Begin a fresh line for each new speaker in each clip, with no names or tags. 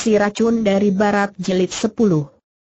Si Racun dari Barat jelit 10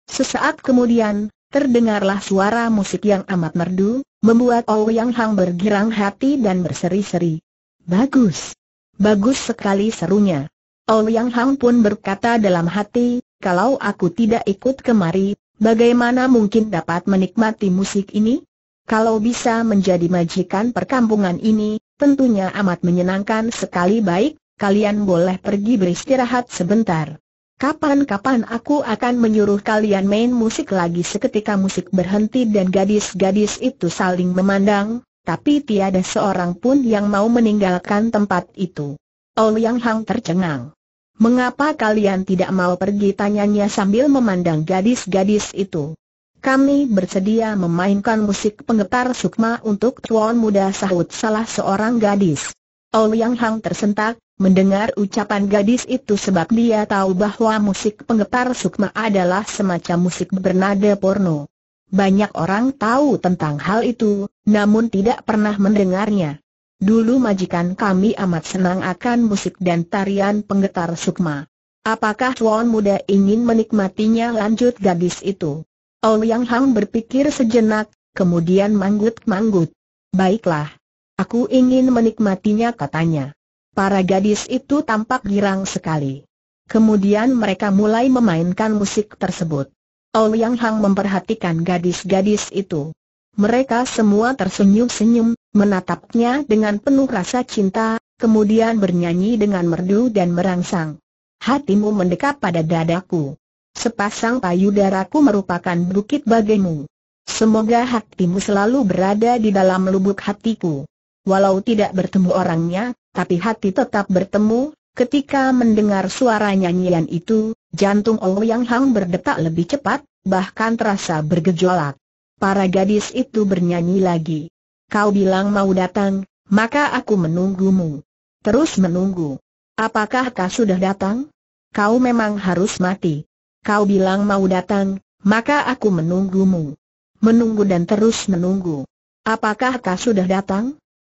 Sesaat kemudian, terdengarlah suara musik yang amat merdu, membuat Yang Hang bergirang hati dan berseri-seri. Bagus! Bagus sekali serunya. Yang Hang pun berkata dalam hati, kalau aku tidak ikut kemari, bagaimana mungkin dapat menikmati musik ini? Kalau bisa menjadi majikan perkampungan ini, tentunya amat menyenangkan sekali baik, kalian boleh pergi beristirahat sebentar. Kapan-kapan aku akan menyuruh kalian main musik lagi seketika musik berhenti dan gadis-gadis itu saling memandang, tapi tiada seorang pun yang mau meninggalkan tempat itu. Yang Hang tercengang. Mengapa kalian tidak mau pergi tanyanya sambil memandang gadis-gadis itu? Kami bersedia memainkan musik pengetar sukma untuk tuan muda sahut salah seorang gadis. Yang Hang tersentak, mendengar ucapan gadis itu sebab dia tahu bahwa musik pengetar sukma adalah semacam musik bernada porno. Banyak orang tahu tentang hal itu, namun tidak pernah mendengarnya. Dulu majikan kami amat senang akan musik dan tarian penggetar sukma. Apakah tuan muda ingin menikmatinya lanjut gadis itu? Ouyang Hang berpikir sejenak, kemudian manggut-manggut. Baiklah. Aku ingin menikmatinya katanya. Para gadis itu tampak girang sekali. Kemudian mereka mulai memainkan musik tersebut. Yang Hang memperhatikan gadis-gadis itu. Mereka semua tersenyum-senyum, menatapnya dengan penuh rasa cinta, kemudian bernyanyi dengan merdu dan merangsang. Hatimu mendekap pada dadaku. Sepasang payudaraku merupakan bukit bagimu. Semoga hatimu selalu berada di dalam lubuk hatiku. Walau tidak bertemu orangnya, tapi hati tetap bertemu, ketika mendengar suara nyanyian itu, jantung Ouyang Hang berdetak lebih cepat, bahkan terasa bergejolak. Para gadis itu bernyanyi lagi. Kau bilang mau datang, maka aku menunggumu. Terus menunggu. Apakah kau sudah datang? Kau memang harus mati. Kau bilang mau datang, maka aku menunggumu. Menunggu dan terus menunggu. Apakah kau sudah datang?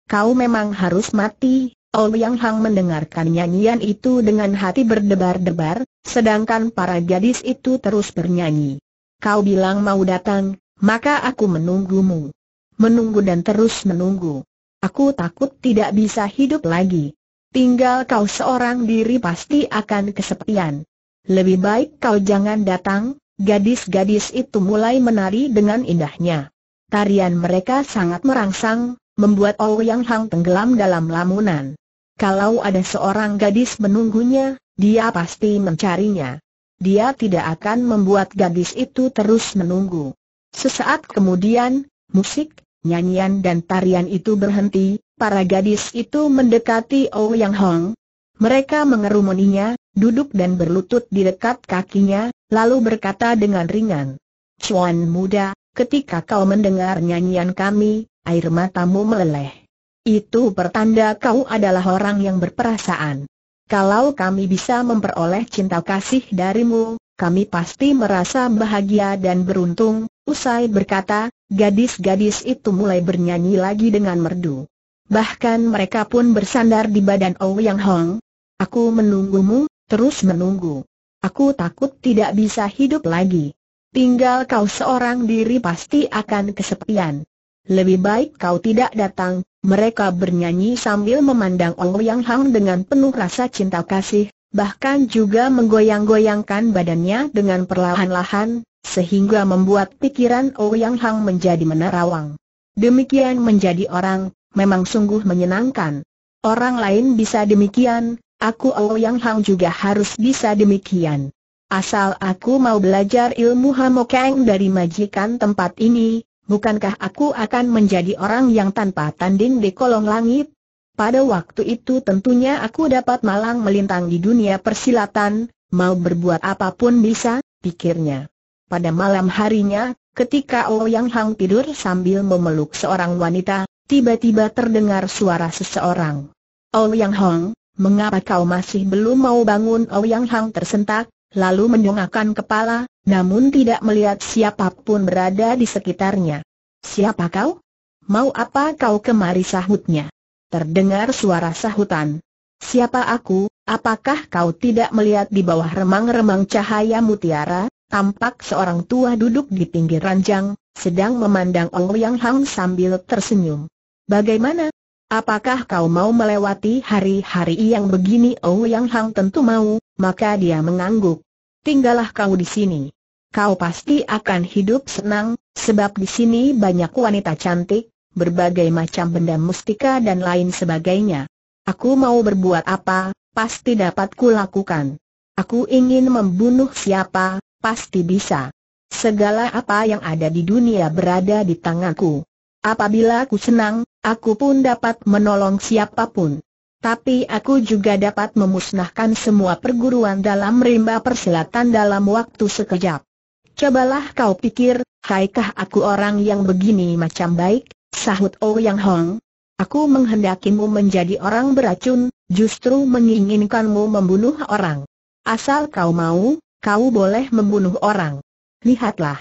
kau memang harus mati. Ouyang Hang mendengarkan nyanyian itu dengan hati berdebar-debar, sedangkan para gadis itu terus bernyanyi. Kau bilang mau datang, maka aku menunggumu. Menunggu dan terus menunggu. Aku takut tidak bisa hidup lagi. Tinggal kau seorang diri pasti akan kesepian. Lebih baik kau jangan datang, gadis-gadis itu mulai menari dengan indahnya. Tarian mereka sangat merangsang, membuat Yang Hang tenggelam dalam lamunan. Kalau ada seorang gadis menunggunya, dia pasti mencarinya. Dia tidak akan membuat gadis itu terus menunggu. Sesaat kemudian, musik, nyanyian dan tarian itu berhenti, para gadis itu mendekati Yang Hang. Mereka mengerumuninya, duduk dan berlutut di dekat kakinya, lalu berkata dengan ringan, Cuan muda, ketika kau mendengar nyanyian kami, air matamu meleleh. Itu pertanda kau adalah orang yang berperasaan. Kalau kami bisa memperoleh cinta kasih darimu, kami pasti merasa bahagia dan beruntung, usai berkata, gadis-gadis itu mulai bernyanyi lagi dengan merdu. Bahkan mereka pun bersandar di badan Yang Hong. Aku menunggumu, terus menunggu. Aku takut tidak bisa hidup lagi tinggal kau seorang diri pasti akan kesepian. Lebih baik kau tidak datang, mereka bernyanyi sambil memandang Yang Hang dengan penuh rasa cinta kasih, bahkan juga menggoyang-goyangkan badannya dengan perlahan-lahan, sehingga membuat pikiran Yang Hang menjadi menerawang. Demikian menjadi orang, memang sungguh menyenangkan. Orang lain bisa demikian, aku Yang Hang juga harus bisa demikian. Asal aku mau belajar ilmu Hamokeng dari majikan tempat ini, bukankah aku akan menjadi orang yang tanpa tanding di kolong langit? Pada waktu itu tentunya aku dapat malang melintang di dunia persilatan, mau berbuat apapun bisa, pikirnya. Pada malam harinya, ketika Ouyang Hang tidur sambil memeluk seorang wanita, tiba-tiba terdengar suara seseorang. Ouyang Hang, mengapa kau masih belum mau bangun? Ouyang Hang tersentak, lalu menyongakkan kepala, namun tidak melihat siapapun berada di sekitarnya. Siapa kau? Mau apa kau kemari sahutnya? Terdengar suara sahutan. Siapa aku, apakah kau tidak melihat di bawah remang-remang cahaya mutiara, tampak seorang tua duduk di pinggir ranjang, sedang memandang Yang Hang sambil tersenyum. Bagaimana? Apakah kau mau melewati hari-hari yang begini? Yang Hang tentu mau, maka dia mengangguk tinggallah kau di sini. Kau pasti akan hidup senang, sebab di sini banyak wanita cantik, berbagai macam benda mustika dan lain sebagainya. Aku mau berbuat apa, pasti dapat kulakukan. Aku ingin membunuh siapa, pasti bisa. Segala apa yang ada di dunia berada di tanganku. Apabila ku senang, aku pun dapat menolong siapapun tapi aku juga dapat memusnahkan semua perguruan dalam rimba persilatan dalam waktu sekejap. Cobalah kau pikir, haikah aku orang yang begini macam baik, sahut Ouyang oh Hong. Aku menghendakimu menjadi orang beracun, justru menginginkanmu membunuh orang. Asal kau mau, kau boleh membunuh orang. Lihatlah.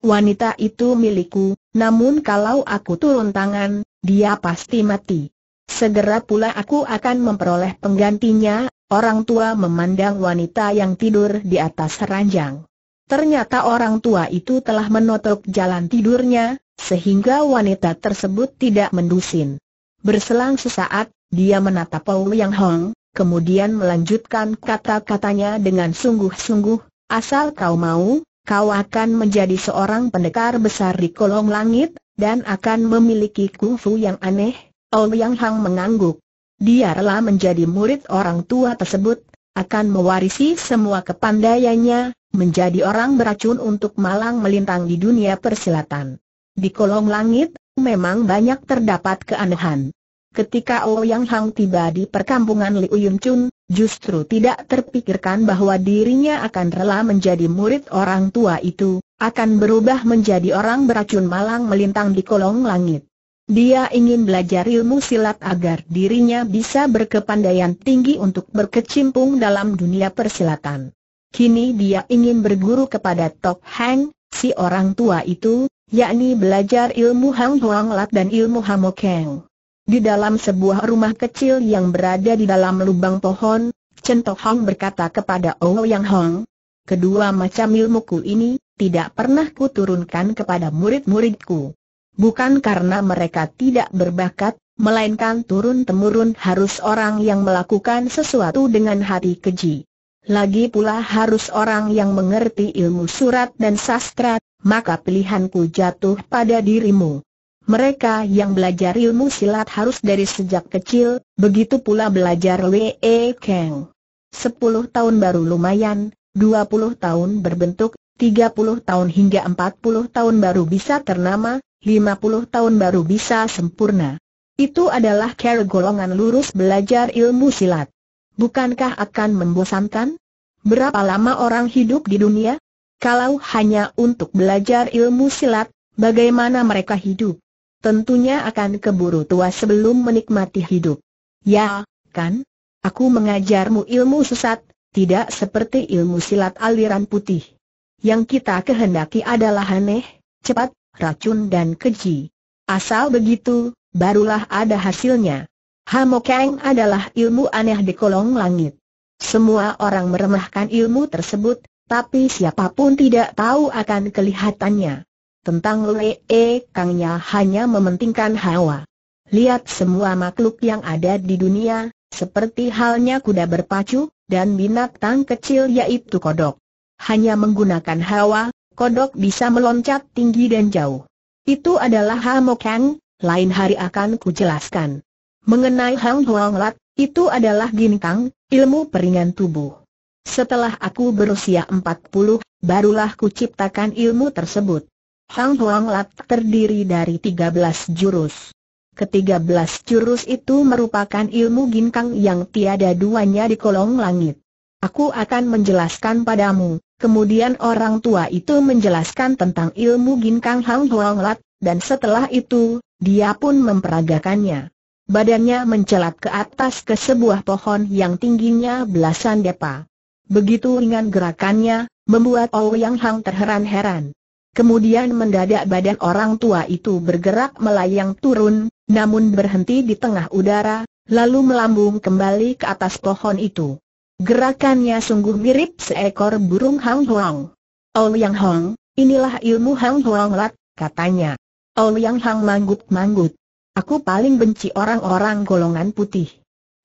Wanita itu milikku, namun kalau aku turun tangan, dia pasti mati. Segera pula aku akan memperoleh penggantinya, orang tua memandang wanita yang tidur di atas ranjang. Ternyata orang tua itu telah menotok jalan tidurnya, sehingga wanita tersebut tidak mendusin. Berselang sesaat, dia menatap Paul Yang Hong, kemudian melanjutkan kata-katanya dengan sungguh-sungguh, asal kau mau, kau akan menjadi seorang pendekar besar di kolong langit, dan akan memiliki kungfu yang aneh, Liang Hang mengangguk. Dia rela menjadi murid orang tua tersebut, akan mewarisi semua kepandaiannya, menjadi orang beracun untuk malang melintang di dunia persilatan. Di kolong langit, memang banyak terdapat keanehan. Ketika Ouyang Hang tiba di perkampungan Liu Yun Chun, justru tidak terpikirkan bahwa dirinya akan rela menjadi murid orang tua itu, akan berubah menjadi orang beracun malang melintang di kolong langit. Dia ingin belajar ilmu silat agar dirinya bisa berkepandaian tinggi untuk berkecimpung dalam dunia persilatan. Kini dia ingin berguru kepada Tok Hang, si orang tua itu, yakni belajar ilmu Hang Huang Lat dan ilmu Hamokeng. Di dalam sebuah rumah kecil yang berada di dalam lubang pohon, Chen Tok Hang berkata kepada Ouyang Hong, Kedua macam ilmuku ini, tidak pernah kuturunkan kepada murid-muridku bukan karena mereka tidak berbakat, melainkan turun-temurun harus orang yang melakukan sesuatu dengan hati keji. Lagi pula harus orang yang mengerti ilmu surat dan sastra, maka pilihanku jatuh pada dirimu. Mereka yang belajar ilmu silat harus dari sejak kecil, begitu pula belajar Wee Kang. Sepuluh tahun baru lumayan, dua puluh tahun berbentuk, 30 tahun hingga 40 tahun baru bisa ternama, 50 tahun baru bisa sempurna. Itu adalah cara golongan lurus belajar ilmu silat. Bukankah akan membosankan? Berapa lama orang hidup di dunia? Kalau hanya untuk belajar ilmu silat, bagaimana mereka hidup? Tentunya akan keburu tua sebelum menikmati hidup. Ya, kan? Aku mengajarmu ilmu sesat, tidak seperti ilmu silat aliran putih. Yang kita kehendaki adalah aneh, cepat, racun dan keji. Asal begitu, barulah ada hasilnya. Hamokeng adalah ilmu aneh di kolong langit. Semua orang meremehkan ilmu tersebut, tapi siapapun tidak tahu akan kelihatannya. Tentang Lee e, Kangnya hanya mementingkan hawa. Lihat semua makhluk yang ada di dunia, seperti halnya kuda berpacu, dan binatang kecil yaitu kodok hanya menggunakan hawa, kodok bisa meloncat tinggi dan jauh. Itu adalah Hamokang, lain hari akan kujelaskan. Mengenai Hang Huang Lat, itu adalah ginkang, ilmu peringan tubuh. Setelah aku berusia 40, barulah kuciptakan ilmu tersebut. Hang Huang Lat terdiri dari 13 jurus. Ketiga belas jurus itu merupakan ilmu ginkang yang tiada duanya di kolong langit. Aku akan menjelaskan padamu. Kemudian orang tua itu menjelaskan tentang ilmu Ginkang Hang Huang Lat, dan setelah itu, dia pun memperagakannya. Badannya mencelat ke atas ke sebuah pohon yang tingginya belasan depa. Begitu ringan gerakannya, membuat yang Hang terheran-heran. Kemudian mendadak badan orang tua itu bergerak melayang turun, namun berhenti di tengah udara, lalu melambung kembali ke atas pohon itu. Gerakannya sungguh mirip seekor burung Hang Huang. Oh Yang Hong, inilah ilmu Hang Huang Lat, katanya. Oh Yang Hong manggut-manggut. Aku paling benci orang-orang golongan putih.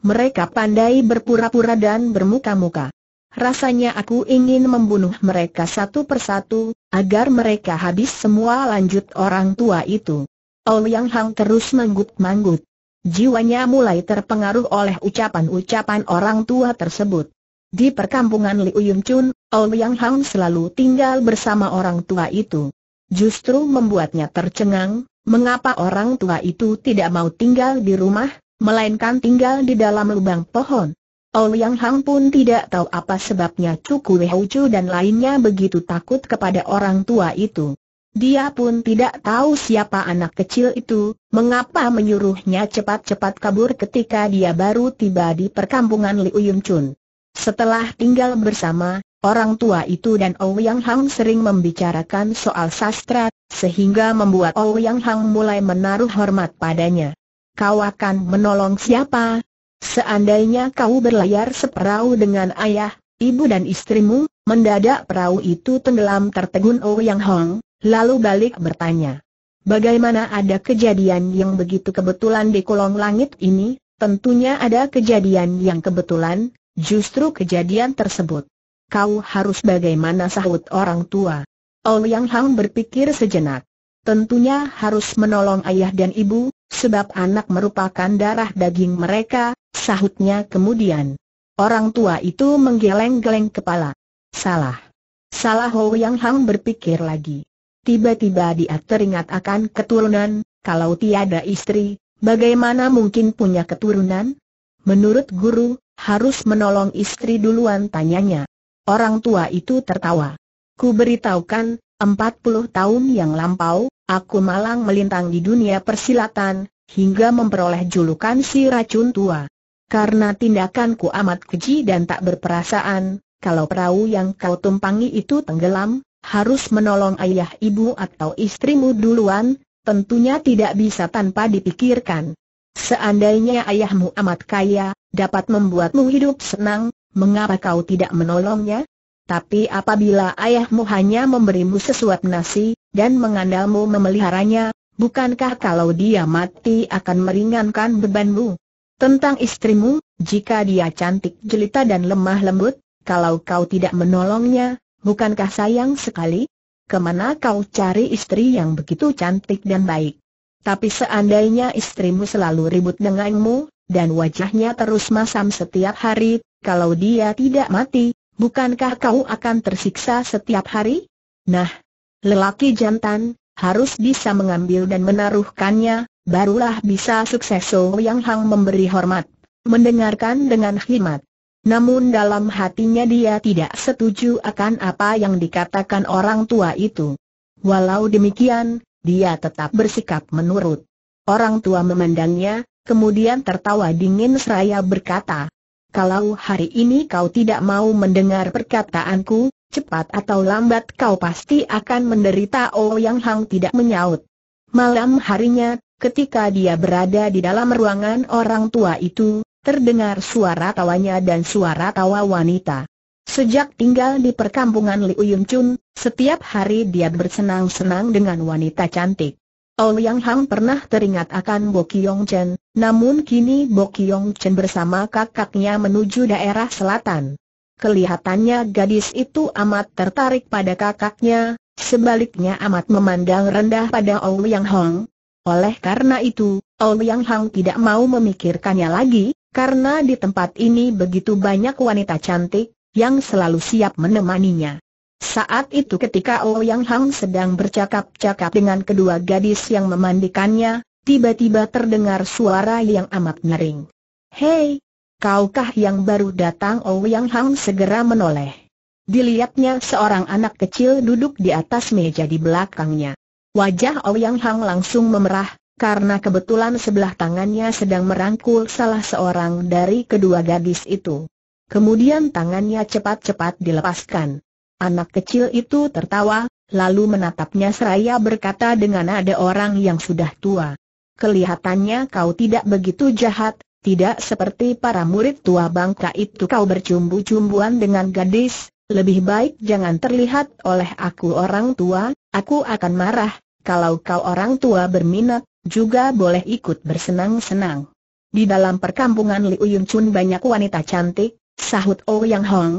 Mereka pandai berpura-pura dan bermuka-muka. Rasanya aku ingin membunuh mereka satu persatu, agar mereka habis semua lanjut orang tua itu. Ouyang Hong terus manggut-manggut. Jiwanya mulai terpengaruh oleh ucapan-ucapan orang tua tersebut. Di perkampungan Liu Yun Chun, Ouyang Hang selalu tinggal bersama orang tua itu. Justru membuatnya tercengang, mengapa orang tua itu tidak mau tinggal di rumah, melainkan tinggal di dalam lubang pohon. Ouyang Hang pun tidak tahu apa sebabnya Cuku Wehoucu dan lainnya begitu takut kepada orang tua itu. Dia pun tidak tahu siapa anak kecil itu, mengapa menyuruhnya cepat-cepat kabur ketika dia baru tiba di perkampungan Liu Yun Setelah tinggal bersama, Orang tua itu dan Ouyang Hang sering membicarakan soal sastra, sehingga membuat Ouyang Hang mulai menaruh hormat padanya. Kau akan menolong siapa? Seandainya kau berlayar seperau dengan ayah, ibu dan istrimu, mendadak perahu itu tenggelam tertegun Ouyang Hang, lalu balik bertanya. Bagaimana ada kejadian yang begitu kebetulan di kolong langit ini? Tentunya ada kejadian yang kebetulan, justru kejadian tersebut. Kau harus bagaimana sahut orang tua. Yang Hang berpikir sejenak. Tentunya harus menolong ayah dan ibu, sebab anak merupakan darah daging mereka, sahutnya kemudian. Orang tua itu menggeleng-geleng kepala. Salah. Salah Ho Yang Hang berpikir lagi tiba-tiba dia teringat akan keturunan, kalau tiada istri, bagaimana mungkin punya keturunan? Menurut guru, harus menolong istri duluan tanyanya. Orang tua itu tertawa. Ku beritahukan, 40 tahun yang lampau, aku malang melintang di dunia persilatan, hingga memperoleh julukan si racun tua. Karena tindakanku amat keji dan tak berperasaan, kalau perahu yang kau tumpangi itu tenggelam, harus menolong ayah ibu atau istrimu duluan, tentunya tidak bisa tanpa dipikirkan. Seandainya ayahmu amat kaya, dapat membuatmu hidup senang, mengapa kau tidak menolongnya? Tapi apabila ayahmu hanya memberimu sesuap nasi, dan mengandalmu memeliharanya, bukankah kalau dia mati akan meringankan bebanmu? Tentang istrimu, jika dia cantik jelita dan lemah lembut, kalau kau tidak menolongnya, bukankah sayang sekali? Kemana kau cari istri yang begitu cantik dan baik? Tapi seandainya istrimu selalu ribut denganmu, dan wajahnya terus masam setiap hari, kalau dia tidak mati, bukankah kau akan tersiksa setiap hari? Nah, lelaki jantan, harus bisa mengambil dan menaruhkannya, barulah bisa sukses So Yang Hang memberi hormat, mendengarkan dengan khidmat. Namun dalam hatinya dia tidak setuju akan apa yang dikatakan orang tua itu. Walau demikian, dia tetap bersikap menurut. Orang tua memandangnya, kemudian tertawa dingin seraya berkata, Kalau hari ini kau tidak mau mendengar perkataanku, cepat atau lambat kau pasti akan menderita Oh Yang Hang tidak menyaut. Malam harinya, ketika dia berada di dalam ruangan orang tua itu, terdengar suara tawanya dan suara tawa wanita. Sejak tinggal di perkampungan Liu Chun, setiap hari dia bersenang-senang dengan wanita cantik. Ouyang Hang pernah teringat akan Bo Kiong Chen, namun kini Bo Kiong Chen bersama kakaknya menuju daerah selatan. Kelihatannya gadis itu amat tertarik pada kakaknya, sebaliknya amat memandang rendah pada Ouyang Hang. Oleh karena itu, Ouyang Hang tidak mau memikirkannya lagi, karena di tempat ini begitu banyak wanita cantik, yang selalu siap menemaninya. Saat itu ketika Ouyang oh Hang sedang bercakap-cakap dengan kedua gadis yang memandikannya, tiba-tiba terdengar suara yang amat nering. Hei, kaukah yang baru datang Ouyang oh Hang segera menoleh. Dilihatnya seorang anak kecil duduk di atas meja di belakangnya. Wajah Ouyang oh Hang langsung memerah, karena kebetulan sebelah tangannya sedang merangkul salah seorang dari kedua gadis itu. Kemudian tangannya cepat-cepat dilepaskan. Anak kecil itu tertawa, lalu menatapnya seraya berkata dengan ada orang yang sudah tua. Kelihatannya kau tidak begitu jahat, tidak seperti para murid tua bangka itu kau bercumbu-cumbuan dengan gadis, lebih baik jangan terlihat oleh aku orang tua, aku akan marah, kalau kau orang tua berminat, juga boleh ikut bersenang-senang. Di dalam perkampungan Liu Yun banyak wanita cantik, sahut Ouyang oh Hong.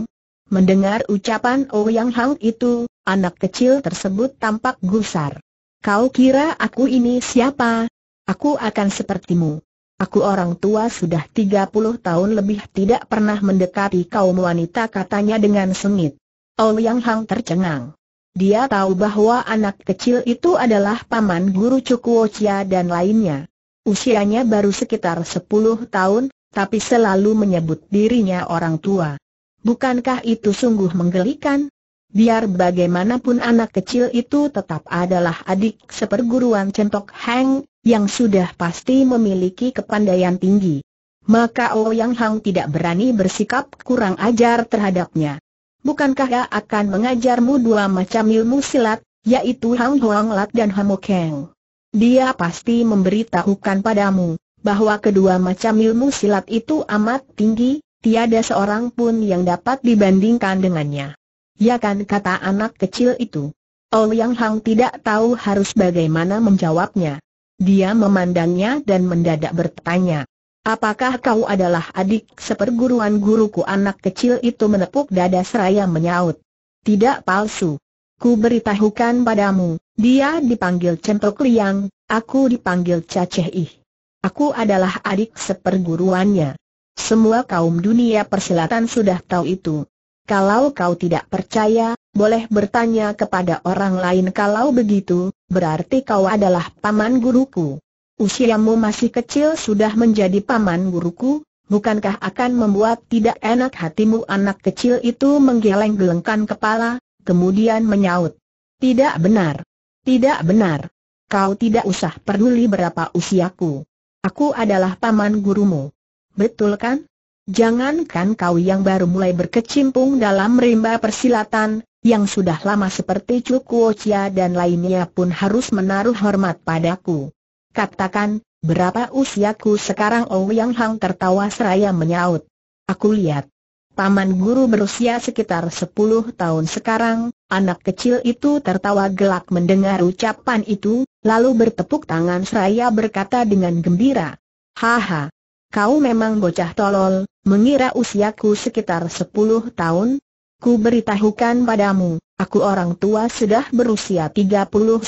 Mendengar ucapan Ouyang oh Hong itu, anak kecil tersebut tampak gusar. Kau kira aku ini siapa? Aku akan sepertimu. Aku orang tua sudah 30 tahun lebih tidak pernah mendekati kaum wanita katanya dengan sengit. Ouyang oh Hong tercengang. Dia tahu bahwa anak kecil itu adalah paman guru Cukuo Chia dan lainnya. Usianya baru sekitar 10 tahun, tapi selalu menyebut dirinya orang tua. Bukankah itu sungguh menggelikan? Biar bagaimanapun anak kecil itu tetap adalah adik seperguruan Centok Hang, yang sudah pasti memiliki kepandaian tinggi. Maka Ouyang oh Hang tidak berani bersikap kurang ajar terhadapnya. Bukankah ia akan mengajarmu dua macam ilmu silat, yaitu Hang Hoang Lat dan Hamokeng? Dia pasti memberitahukan padamu, bahwa kedua macam ilmu silat itu amat tinggi, tiada seorang pun yang dapat dibandingkan dengannya. Ya kan kata anak kecil itu. Ouyang Hang tidak tahu harus bagaimana menjawabnya. Dia memandangnya dan mendadak bertanya, Apakah kau adalah adik seperguruan guruku anak kecil itu menepuk dada seraya menyaut. Tidak palsu. Ku beritahukan padamu, dia dipanggil Centok Liang, aku dipanggil Caceh Ih. Aku adalah adik seperguruannya. Semua kaum dunia persilatan sudah tahu itu. Kalau kau tidak percaya, boleh bertanya kepada orang lain kalau begitu, berarti kau adalah paman guruku. Usiamu masih kecil sudah menjadi paman guruku, bukankah akan membuat tidak enak hatimu anak kecil itu menggeleng-gelengkan kepala, kemudian menyaut. Tidak benar. Tidak benar. Kau tidak usah peduli berapa usiaku. Aku adalah paman gurumu. Betul kan? Jangankan kau yang baru mulai berkecimpung dalam rimba persilatan, yang sudah lama seperti Cukuocia dan lainnya pun harus menaruh hormat padaku. Katakan, berapa usiaku sekarang Oh Yang Hang tertawa seraya menyaut. Aku lihat. Paman guru berusia sekitar 10 tahun sekarang, anak kecil itu tertawa gelak mendengar ucapan itu, lalu bertepuk tangan seraya berkata dengan gembira. Haha, kau memang bocah tolol, mengira usiaku sekitar 10 tahun? Ku beritahukan padamu, Aku orang tua sudah berusia 39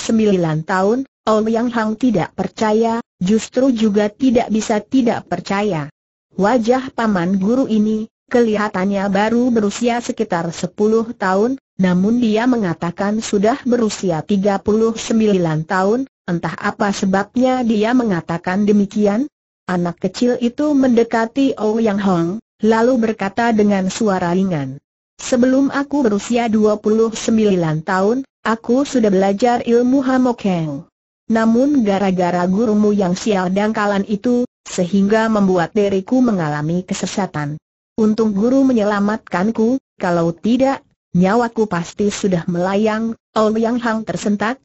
tahun, Yang Hang tidak percaya, justru juga tidak bisa tidak percaya. Wajah paman guru ini, kelihatannya baru berusia sekitar 10 tahun, namun dia mengatakan sudah berusia 39 tahun, entah apa sebabnya dia mengatakan demikian. Anak kecil itu mendekati Yang Hang, lalu berkata dengan suara ringan. Sebelum aku berusia 29 tahun, aku sudah belajar ilmu Hamokeng. Namun gara-gara gurumu yang sial dangkalan itu, sehingga membuat diriku mengalami kesesatan. Untung guru menyelamatkanku, kalau tidak, nyawaku pasti sudah melayang, Ouyang Hang tersentak,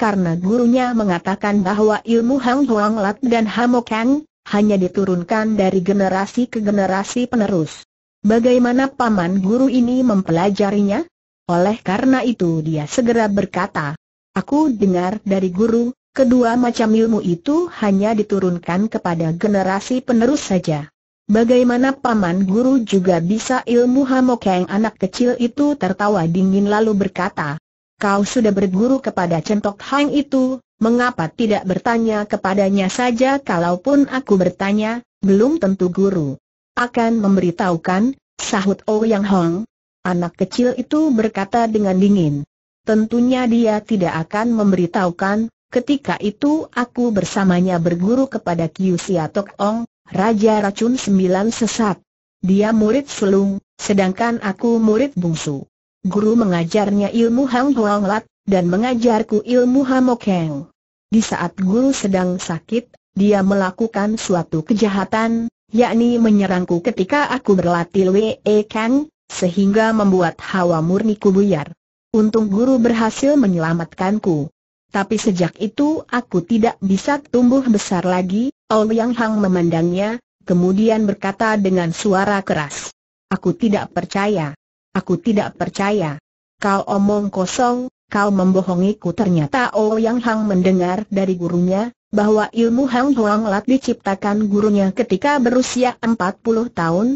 karena gurunya mengatakan bahwa ilmu Hang Huang Lat dan hamokeng hanya diturunkan dari generasi ke generasi penerus. Bagaimana paman guru ini mempelajarinya? Oleh karena itu dia segera berkata, Aku dengar dari guru, kedua macam ilmu itu hanya diturunkan kepada generasi penerus saja. Bagaimana paman guru juga bisa ilmu hamok yang anak kecil itu tertawa dingin lalu berkata, Kau sudah berguru kepada centok hang itu, mengapa tidak bertanya kepadanya saja kalaupun aku bertanya, belum tentu guru akan memberitahukan, sahut Oh Yang Hong. Anak kecil itu berkata dengan dingin. Tentunya dia tidak akan memberitahukan, ketika itu aku bersamanya berguru kepada Kiu Siatok Ong, Raja Racun Sembilan Sesat. Dia murid sulung, sedangkan aku murid bungsu. Guru mengajarnya ilmu Hang Huang Lat, dan mengajarku ilmu Hamokeng. Di saat guru sedang sakit, dia melakukan suatu kejahatan, yakni menyerangku ketika aku berlatih Wei Kang, sehingga membuat hawa murniku buyar. Untung guru berhasil menyelamatkanku. Tapi sejak itu aku tidak bisa tumbuh besar lagi, Yang Hang memandangnya, kemudian berkata dengan suara keras. Aku tidak percaya. Aku tidak percaya. Kau omong kosong, kau membohongiku ternyata Yang Hang mendengar dari gurunya, bahwa ilmu Hang Huang Lat diciptakan gurunya ketika berusia 40 tahun.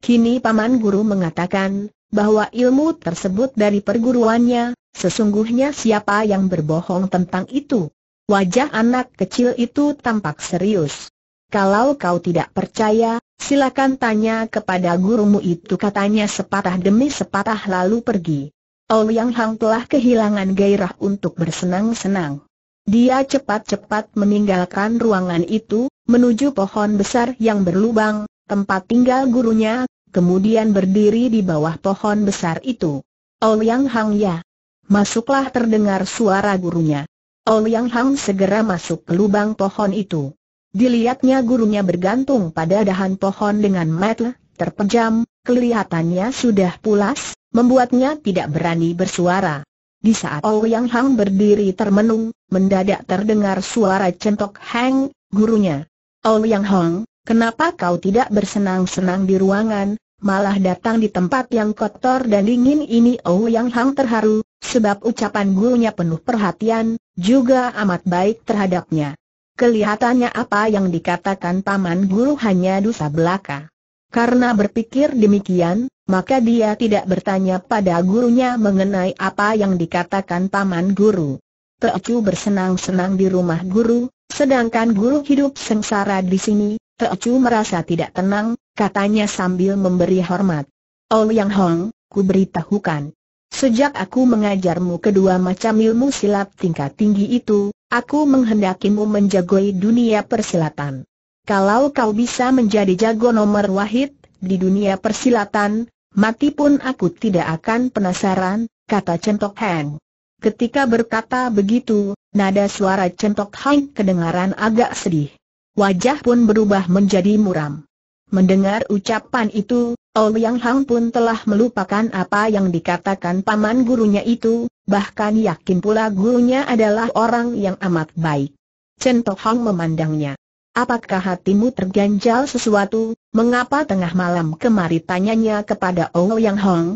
Kini paman guru mengatakan bahwa ilmu tersebut dari perguruannya, sesungguhnya siapa yang berbohong tentang itu? Wajah anak kecil itu tampak serius. Kalau kau tidak percaya, silakan tanya kepada gurumu itu katanya sepatah demi sepatah lalu pergi. Yang Hang telah kehilangan gairah untuk bersenang-senang. Dia cepat-cepat meninggalkan ruangan itu, menuju pohon besar yang berlubang, tempat tinggal gurunya, kemudian berdiri di bawah pohon besar itu. Ouyang Hang Ya. Masuklah terdengar suara gurunya. Oh Yang Hang segera masuk ke lubang pohon itu. Dilihatnya gurunya bergantung pada dahan pohon dengan mata terpejam, kelihatannya sudah pulas, membuatnya tidak berani bersuara. Di saat Yang Hang berdiri termenung, mendadak terdengar suara centok Hang, gurunya. Yang Hang, kenapa kau tidak bersenang-senang di ruangan, malah datang di tempat yang kotor dan dingin ini Yang Hang terharu, sebab ucapan gurunya penuh perhatian, juga amat baik terhadapnya. Kelihatannya apa yang dikatakan paman guru hanya dosa belaka. Karena berpikir demikian, maka dia tidak bertanya pada gurunya mengenai apa yang dikatakan paman guru. Teocu bersenang-senang di rumah guru, sedangkan guru hidup sengsara di sini, Teocu merasa tidak tenang, katanya sambil memberi hormat. Oh Yang Hong, ku beritahukan. Sejak aku mengajarmu kedua macam ilmu silat tingkat tinggi itu, aku menghendakimu menjagoi dunia persilatan. Kalau kau bisa menjadi jago nomor wahid, di dunia persilatan, Mati pun aku tidak akan penasaran, kata Centok Hang. Ketika berkata begitu, nada suara Centok Hang kedengaran agak sedih. Wajah pun berubah menjadi muram. Mendengar ucapan itu, Ouyang Hang pun telah melupakan apa yang dikatakan paman gurunya itu, bahkan yakin pula gurunya adalah orang yang amat baik. Centok Hang memandangnya apakah hatimu terganjal sesuatu, mengapa tengah malam kemari tanyanya kepada Ong Yang Hong?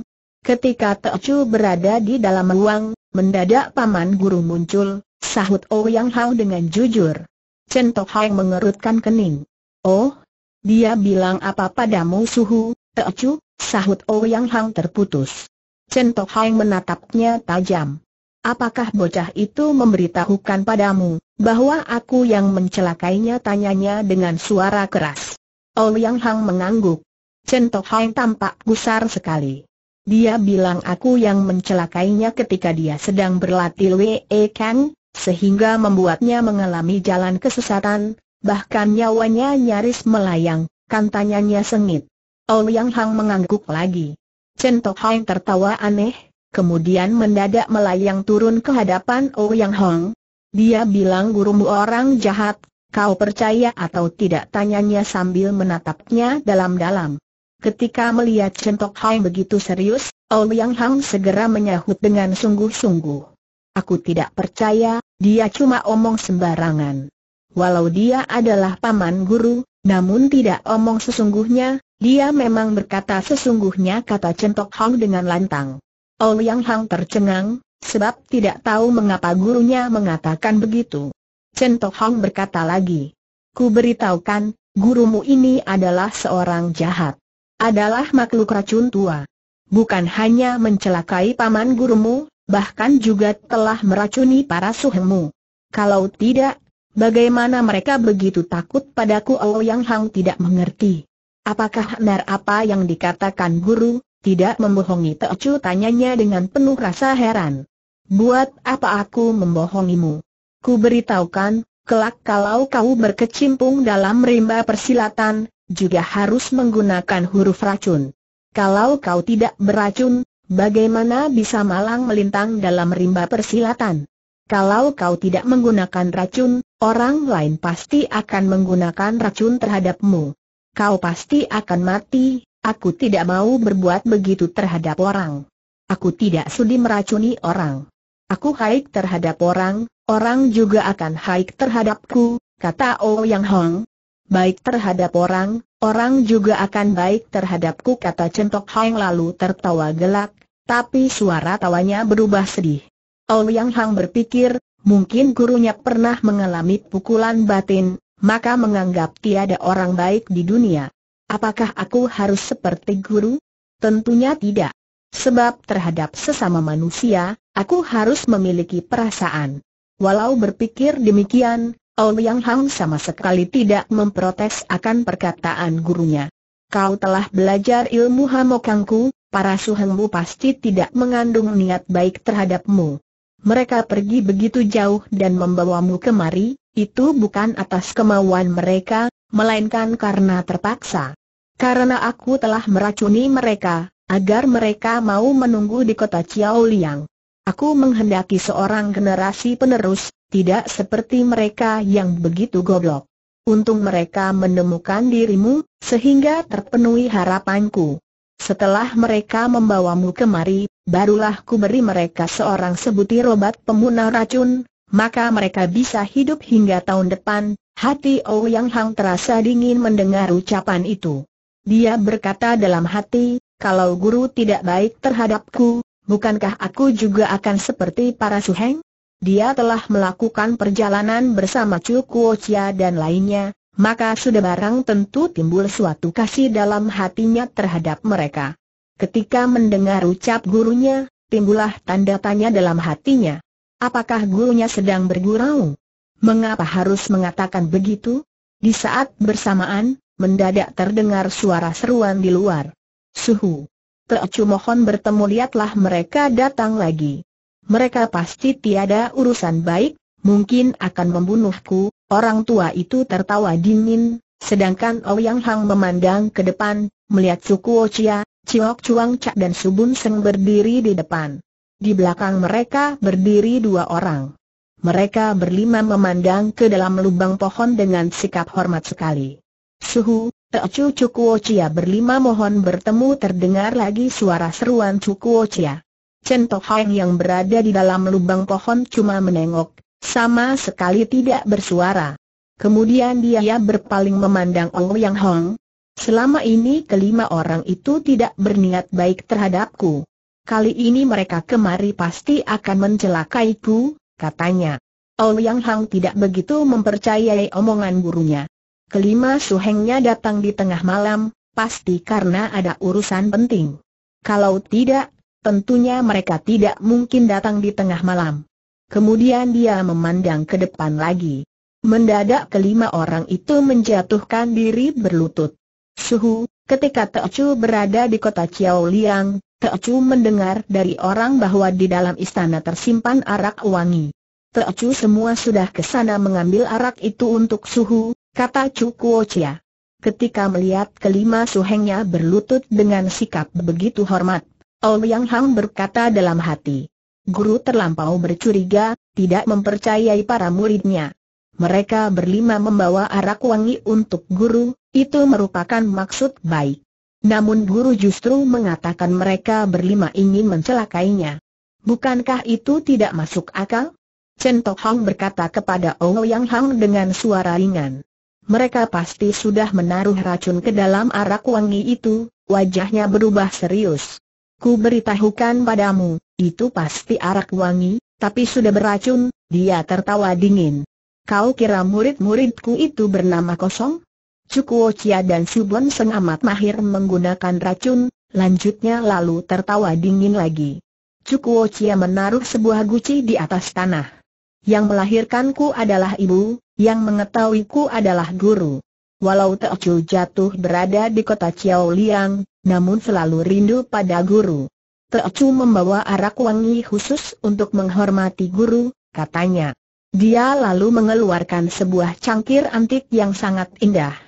Ketika Teochu berada di dalam ruang, mendadak paman guru muncul, sahut Oh Yang Hao dengan jujur. Chen Tok Hong mengerutkan kening. Oh, dia bilang apa padamu suhu, Teochu, sahut Oh Yang terputus. Chen Tok Hong menatapnya tajam. Apakah bocah itu memberitahukan padamu? Bahwa aku yang mencelakainya tanyanya dengan suara keras. Oh Yang Hang mengangguk. Chen Tok Hang tampak gusar sekali. Dia bilang aku yang mencelakainya ketika dia sedang berlatih Wei e Kang, sehingga membuatnya mengalami jalan kesesatan, bahkan nyawanya nyaris melayang, kantanyanya sengit. Oh Yang Hang mengangguk lagi. Chen Tok Hang tertawa aneh, kemudian mendadak melayang turun ke hadapan Oh Yang Hang, dia bilang gurumu orang jahat, kau percaya atau tidak tanyanya sambil menatapnya dalam-dalam. Ketika melihat Chen Tok Hai begitu serius, Ouyang Hang segera menyahut dengan sungguh-sungguh. Aku tidak percaya, dia cuma omong sembarangan. Walau dia adalah paman guru, namun tidak omong sesungguhnya, dia memang berkata sesungguhnya kata Chen Tok dengan lantang. Ouyang Hang tercengang, sebab tidak tahu mengapa gurunya mengatakan begitu. Chen Tok Hong berkata lagi, Ku beritahukan, gurumu ini adalah seorang jahat. Adalah makhluk racun tua. Bukan hanya mencelakai paman gurumu, bahkan juga telah meracuni para suhemu. Kalau tidak, bagaimana mereka begitu takut padaku Yang Hang tidak mengerti. Apakah benar apa yang dikatakan guru, tidak membohongi Teocu tanyanya dengan penuh rasa heran buat apa aku membohongimu? Ku beritahukan, kelak kalau kau berkecimpung dalam rimba persilatan, juga harus menggunakan huruf racun. Kalau kau tidak beracun, bagaimana bisa malang melintang dalam rimba persilatan? Kalau kau tidak menggunakan racun, orang lain pasti akan menggunakan racun terhadapmu. Kau pasti akan mati, aku tidak mau berbuat begitu terhadap orang. Aku tidak sudi meracuni orang. Aku haik terhadap orang, orang juga akan haik terhadapku, kata O oh Yang Hong. Baik terhadap orang, orang juga akan baik terhadapku kata Centok Hong lalu tertawa gelak, tapi suara tawanya berubah sedih. O oh Yang Hong berpikir, mungkin gurunya pernah mengalami pukulan batin, maka menganggap tiada orang baik di dunia. Apakah aku harus seperti guru? Tentunya tidak. Sebab terhadap sesama manusia, Aku harus memiliki perasaan. Walau berpikir demikian, Ouyang Hang sama sekali tidak memprotes akan perkataan gurunya. Kau telah belajar ilmu Hamokangku, para suhengmu pasti tidak mengandung niat baik terhadapmu. Mereka pergi begitu jauh dan membawamu kemari, itu bukan atas kemauan mereka, melainkan karena terpaksa. Karena aku telah meracuni mereka, agar mereka mau menunggu di kota Chiao Liang. Aku menghendaki seorang generasi penerus, tidak seperti mereka yang begitu goblok. Untung mereka menemukan dirimu, sehingga terpenuhi harapanku. Setelah mereka membawamu kemari, barulah ku beri mereka seorang sebutir obat pemunah racun, maka mereka bisa hidup hingga tahun depan. Hati oh Yang Hang terasa dingin mendengar ucapan itu. Dia berkata dalam hati, kalau guru tidak baik terhadapku, bukankah aku juga akan seperti para suheng? Dia telah melakukan perjalanan bersama Chu Kuo Chia dan lainnya, maka sudah barang tentu timbul suatu kasih dalam hatinya terhadap mereka. Ketika mendengar ucap gurunya, timbullah tanda tanya dalam hatinya. Apakah gurunya sedang bergurau? Mengapa harus mengatakan begitu? Di saat bersamaan, mendadak terdengar suara seruan di luar. Suhu! Teocu mohon bertemu lihatlah mereka datang lagi. Mereka pasti tiada urusan baik, mungkin akan membunuhku, orang tua itu tertawa dingin, sedangkan Ouyang oh Hang memandang ke depan, melihat suku Ochia, Chiok Chuang Cak dan Subun Seng berdiri di depan. Di belakang mereka berdiri dua orang. Mereka berlima memandang ke dalam lubang pohon dengan sikap hormat sekali. Suhu, Teocu Cukuocia berlima mohon bertemu terdengar lagi suara seruan Cukuocia. Chen Tok Heng yang berada di dalam lubang pohon cuma menengok, sama sekali tidak bersuara. Kemudian dia berpaling memandang Yang Hong. Selama ini kelima orang itu tidak berniat baik terhadapku. Kali ini mereka kemari pasti akan mencelakaiku, katanya. Yang Hong tidak begitu mempercayai omongan gurunya kelima suhengnya datang di tengah malam, pasti karena ada urusan penting. Kalau tidak, tentunya mereka tidak mungkin datang di tengah malam. Kemudian dia memandang ke depan lagi. Mendadak kelima orang itu menjatuhkan diri berlutut. Suhu, ketika Teocu berada di kota Chiao Liang, Teocu mendengar dari orang bahwa di dalam istana tersimpan arak wangi. Teocu semua sudah ke sana mengambil arak itu untuk Suhu, kata Chu Kuo Chia. Ketika melihat kelima suhengnya berlutut dengan sikap begitu hormat, Ouyang Hang berkata dalam hati. Guru terlampau bercuriga, tidak mempercayai para muridnya. Mereka berlima membawa arak wangi untuk guru, itu merupakan maksud baik. Namun guru justru mengatakan mereka berlima ingin mencelakainya. Bukankah itu tidak masuk akal? Chen Tok Hong berkata kepada Ouyang Hang dengan suara ringan. Mereka pasti sudah menaruh racun ke dalam arak wangi itu, wajahnya berubah serius. Ku beritahukan padamu, itu pasti arak wangi, tapi sudah beracun, dia tertawa dingin. Kau kira murid-muridku itu bernama kosong? Cukuo Chia dan Subon Seng mahir menggunakan racun, lanjutnya lalu tertawa dingin lagi. Cukuo Chia menaruh sebuah guci di atas tanah. Yang melahirkanku adalah ibu, yang mengetahuiku adalah guru. Walau Teochu jatuh berada di kota Chiao Liang, namun selalu rindu pada guru. Teochu membawa arak wangi khusus untuk menghormati guru, katanya. Dia lalu mengeluarkan sebuah cangkir antik yang sangat indah.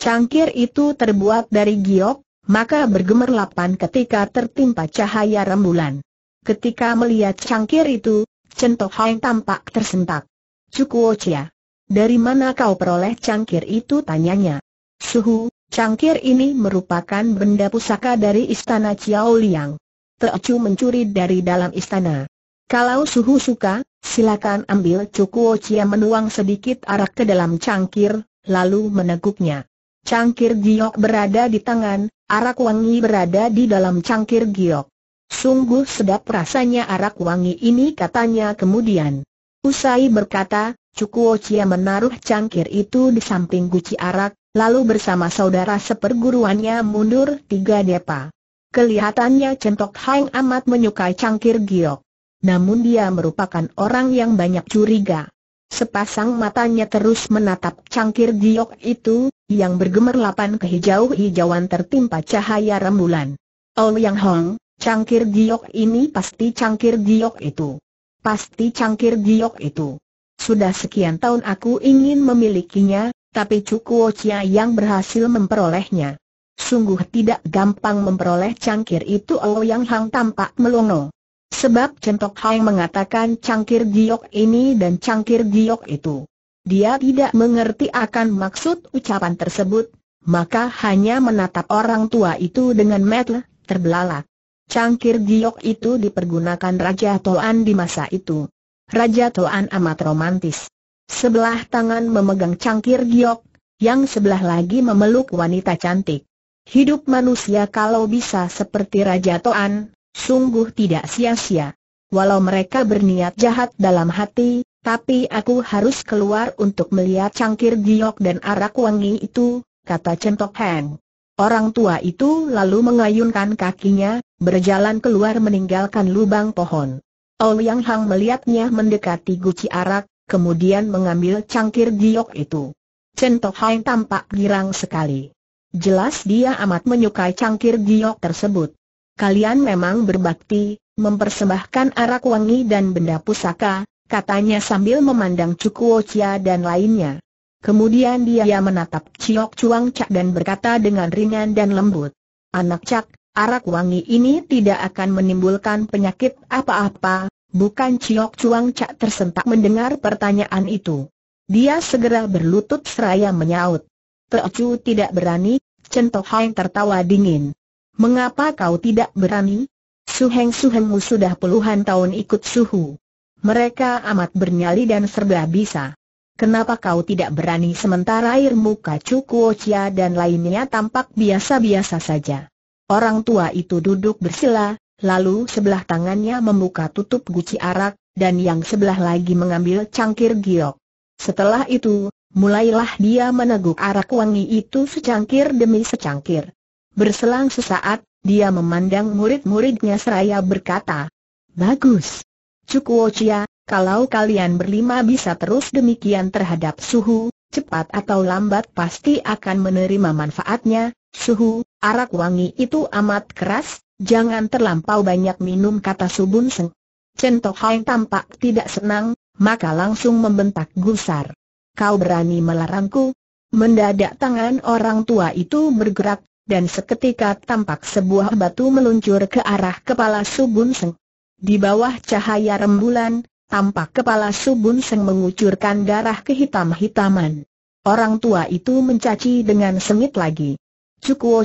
Cangkir itu terbuat dari giok, maka bergemerlapan ketika tertimpa cahaya rembulan. Ketika melihat cangkir itu, Chen Hain tampak tersentak. Cukuocia. Dari mana kau peroleh cangkir itu tanyanya? Suhu, cangkir ini merupakan benda pusaka dari istana Chiao Liang. Teocu mencuri dari dalam istana. Kalau Suhu suka, silakan ambil Cukuo Chia menuang sedikit arak ke dalam cangkir, lalu meneguknya. Cangkir giok berada di tangan, arak wangi berada di dalam cangkir giok. Sungguh sedap rasanya arak wangi ini katanya kemudian. Usai berkata, Cukuo Chia menaruh cangkir itu di samping guci arak, lalu bersama saudara seperguruannya mundur tiga depa. Kelihatannya Centok Hang amat menyukai cangkir giok. Namun dia merupakan orang yang banyak curiga. Sepasang matanya terus menatap cangkir giok itu, yang bergemerlapan kehijau-hijauan tertimpa cahaya rembulan. Oh Yang Hong, cangkir giok ini pasti cangkir giok itu. Pasti cangkir giok itu. Sudah sekian tahun aku ingin memilikinya, tapi Cukuo Chia yang berhasil memperolehnya. Sungguh tidak gampang memperoleh cangkir itu Oh Yang Hang tampak melongo. Sebab Centok Hang mengatakan cangkir giok ini dan cangkir giok itu. Dia tidak mengerti akan maksud ucapan tersebut, maka hanya menatap orang tua itu dengan metel, terbelalak. Cangkir giok itu dipergunakan Raja Toan di masa itu. Raja Toan amat romantis. Sebelah tangan memegang cangkir giok, yang sebelah lagi memeluk wanita cantik. Hidup manusia kalau bisa seperti Raja Toan, sungguh tidak sia-sia. Walau mereka berniat jahat dalam hati, tapi aku harus keluar untuk melihat cangkir giok dan arak wangi itu, kata Centok Heng. Orang tua itu lalu mengayunkan kakinya, berjalan keluar meninggalkan lubang pohon. Ouyang Hang melihatnya mendekati guci arak, kemudian mengambil cangkir giok itu. Chen Tok Hai tampak girang sekali. Jelas dia amat menyukai cangkir giok tersebut. Kalian memang berbakti, mempersembahkan arak wangi dan benda pusaka, katanya sambil memandang Cukuo Chia dan lainnya. Kemudian dia menatap Ciok Chuang Cak dan berkata dengan ringan dan lembut. Anak Cak, Arak wangi ini tidak akan menimbulkan penyakit apa-apa, bukan Ciok Cuang Cak tersentak mendengar pertanyaan itu. Dia segera berlutut seraya menyaut. Teocu tidak berani, Cento Hang tertawa dingin. Mengapa kau tidak berani? Suheng Suhengmu sudah puluhan tahun ikut suhu. Mereka amat bernyali dan serba bisa. Kenapa kau tidak berani sementara air muka Chia dan lainnya tampak biasa-biasa saja? Orang tua itu duduk bersila, lalu sebelah tangannya membuka tutup guci arak, dan yang sebelah lagi mengambil cangkir giok. Setelah itu, mulailah dia meneguk arak wangi itu secangkir demi secangkir. Berselang sesaat, dia memandang murid-muridnya seraya berkata, Bagus. Cukuo Chia, kalau kalian berlima bisa terus demikian terhadap suhu, cepat atau lambat pasti akan menerima manfaatnya, Suhu, arak wangi itu amat keras, jangan terlampau banyak minum kata Subun Seng. Chen Tok tampak tidak senang, maka langsung membentak gusar. Kau berani melarangku? Mendadak tangan orang tua itu bergerak, dan seketika tampak sebuah batu meluncur ke arah kepala Subun Seng. Di bawah cahaya rembulan, tampak kepala Subun Seng mengucurkan darah kehitam-hitaman. Orang tua itu mencaci dengan sengit lagi. Cukuo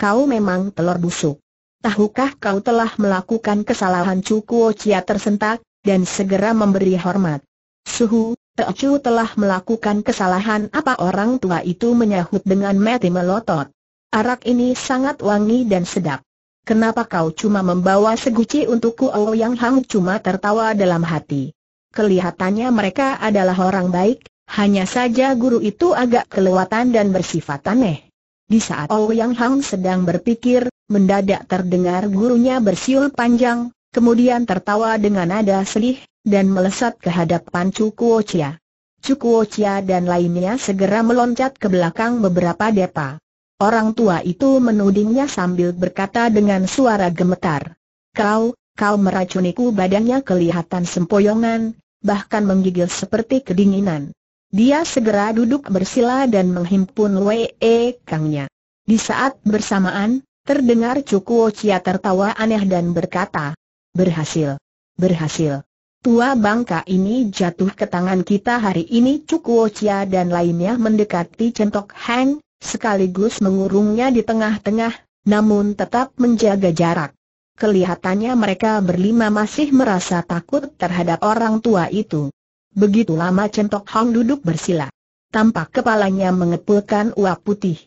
kau memang telur busuk. Tahukah kau telah melakukan kesalahan Cukuo tersentak, dan segera memberi hormat. Suhu, Teocu telah melakukan kesalahan apa orang tua itu menyahut dengan mati melotot. Arak ini sangat wangi dan sedap. Kenapa kau cuma membawa seguci untukku Oh Yang Hang cuma tertawa dalam hati. Kelihatannya mereka adalah orang baik, hanya saja guru itu agak kelewatan dan bersifat aneh. Di saat Ouyang oh Hang sedang berpikir, mendadak terdengar gurunya bersiul panjang, kemudian tertawa dengan nada sedih, dan melesat ke hadapan Cukuo Chia. Cukuo Chia dan lainnya segera meloncat ke belakang beberapa depa. Orang tua itu menudingnya sambil berkata dengan suara gemetar. Kau, kau meracuniku badannya kelihatan sempoyongan, bahkan menggigil seperti kedinginan. Dia segera duduk bersila dan menghimpun Wee Kangnya. Di saat bersamaan, terdengar Cukuo Chia tertawa aneh dan berkata, Berhasil. Berhasil. Tua bangka ini jatuh ke tangan kita hari ini Cukuo Chia dan lainnya mendekati centok Hang, sekaligus mengurungnya di tengah-tengah, namun tetap menjaga jarak. Kelihatannya mereka berlima masih merasa takut terhadap orang tua itu. Begitu lama Centok Hong duduk bersila. Tampak kepalanya mengepulkan uap putih.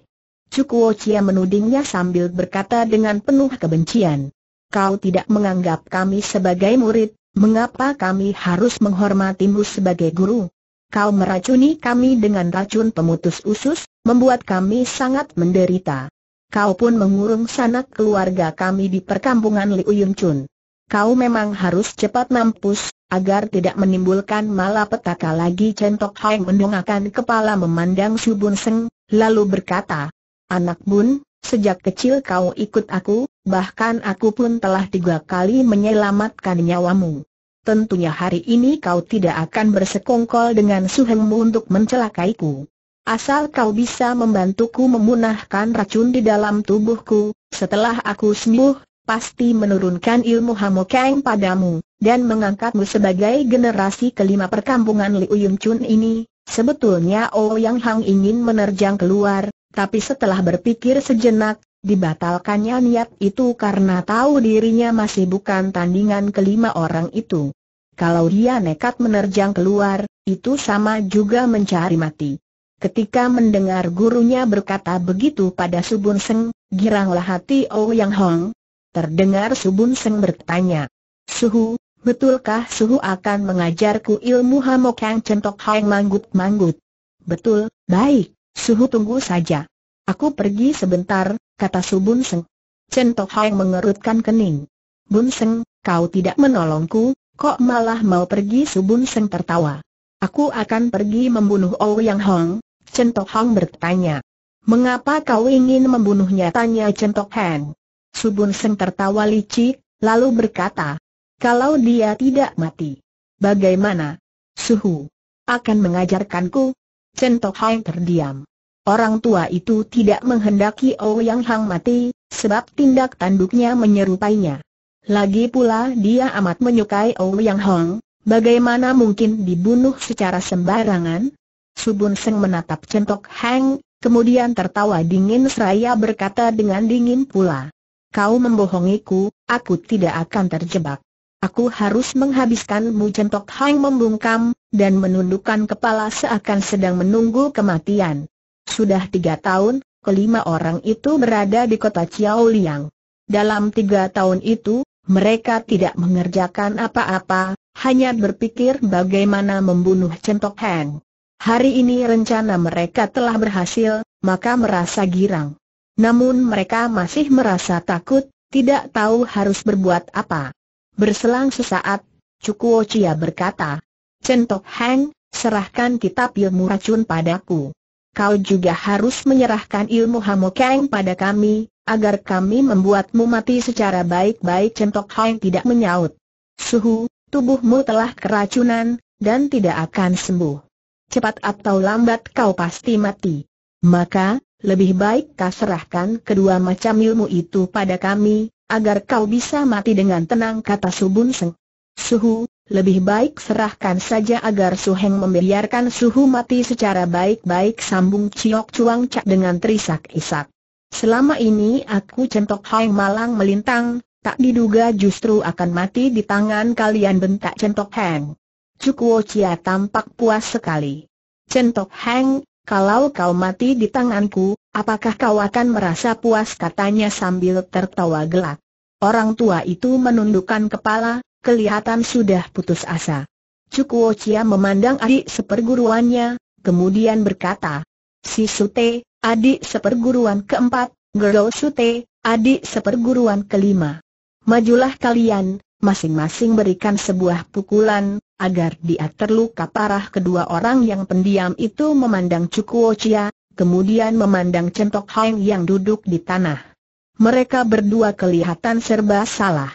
Cukuo Chia menudingnya sambil berkata dengan penuh kebencian. Kau tidak menganggap kami sebagai murid, mengapa kami harus menghormatimu sebagai guru? Kau meracuni kami dengan racun pemutus usus, membuat kami sangat menderita. Kau pun mengurung sanak keluarga kami di perkampungan Liuyun Chun. Kau memang harus cepat mampus, Agar tidak menimbulkan malapetaka lagi Centok Hai mendongakkan kepala memandang Su Bun Seng, lalu berkata, Anak Bun, sejak kecil kau ikut aku, bahkan aku pun telah tiga kali menyelamatkan nyawamu. Tentunya hari ini kau tidak akan bersekongkol dengan Hengmu untuk mencelakaiku. Asal kau bisa membantuku memunahkan racun di dalam tubuhku, setelah aku sembuh, pasti menurunkan ilmu Hamo Kang padamu, dan mengangkatmu sebagai generasi kelima perkampungan Liu Yun Chun ini. Sebetulnya oh Yang Hang ingin menerjang keluar, tapi setelah berpikir sejenak, dibatalkannya niat itu karena tahu dirinya masih bukan tandingan kelima orang itu. Kalau dia nekat menerjang keluar, itu sama juga mencari mati. Ketika mendengar gurunya berkata begitu pada Subun Seng, giranglah hati oh Yang Hong, Terdengar Subun Seng bertanya. Suhu, betulkah Suhu akan mengajarku ilmu hamok yang Centok Hang Manggut-Manggut? Betul, baik, Suhu tunggu saja. Aku pergi sebentar, kata Subun Seng. Centok Hang mengerutkan kening. Bun Seng, kau tidak menolongku, kok malah mau pergi Subun Seng tertawa. Aku akan pergi membunuh yang Hong, Centok Hang bertanya. Mengapa kau ingin membunuhnya? Tanya Centok Hang. Subun Seng tertawa licik, lalu berkata, kalau dia tidak mati, bagaimana? Suhu akan mengajarkanku. Chen Tok Hang terdiam. Orang tua itu tidak menghendaki Ouyang oh Hang mati, sebab tindak tanduknya menyerupainya. Lagi pula dia amat menyukai Ouyang oh Hang, bagaimana mungkin dibunuh secara sembarangan? Subun Seng menatap Chen Tok Hang, kemudian tertawa dingin seraya berkata dengan dingin pula. Kau membohongiku, aku tidak akan terjebak. Aku harus menghabiskanmu centok Hang membungkam, dan menundukkan kepala seakan sedang menunggu kematian. Sudah tiga tahun, kelima orang itu berada di kota Chiao Liang. Dalam tiga tahun itu, mereka tidak mengerjakan apa-apa, hanya berpikir bagaimana membunuh centok Hang. Hari ini rencana mereka telah berhasil, maka merasa girang. Namun mereka masih merasa takut, tidak tahu harus berbuat apa. Berselang sesaat, Cukuo Chia berkata, Centok Hang, serahkan kitab ilmu racun padaku. Kau juga harus menyerahkan ilmu Hamokeng pada kami, agar kami membuatmu mati secara baik-baik Centok Hang tidak menyaut. Suhu, tubuhmu telah keracunan, dan tidak akan sembuh. Cepat atau lambat kau pasti mati. Maka, lebih baik kau serahkan kedua macam ilmu itu pada kami, agar kau bisa mati dengan tenang kata Subun Seng. Suhu, lebih baik serahkan saja agar Su Heng membiarkan Suhu mati secara baik-baik sambung Ciok Cuang Cak dengan terisak-isak. Selama ini aku centok Hang Malang melintang, tak diduga justru akan mati di tangan kalian bentak centok Heng. Cukuo Cia tampak puas sekali. Centok Heng, kalau kau mati di tanganku, apakah kau akan merasa puas katanya sambil tertawa gelak. Orang tua itu menundukkan kepala, kelihatan sudah putus asa. Cukuo Chia memandang adik seperguruannya, kemudian berkata, Si Sute, adik seperguruan keempat, Gero Sute, adik seperguruan kelima. Majulah kalian, masing-masing berikan sebuah pukulan, agar dia terluka parah kedua orang yang pendiam itu memandang Cukuo Chia, kemudian memandang Centok Heng yang duduk di tanah. Mereka berdua kelihatan serba salah.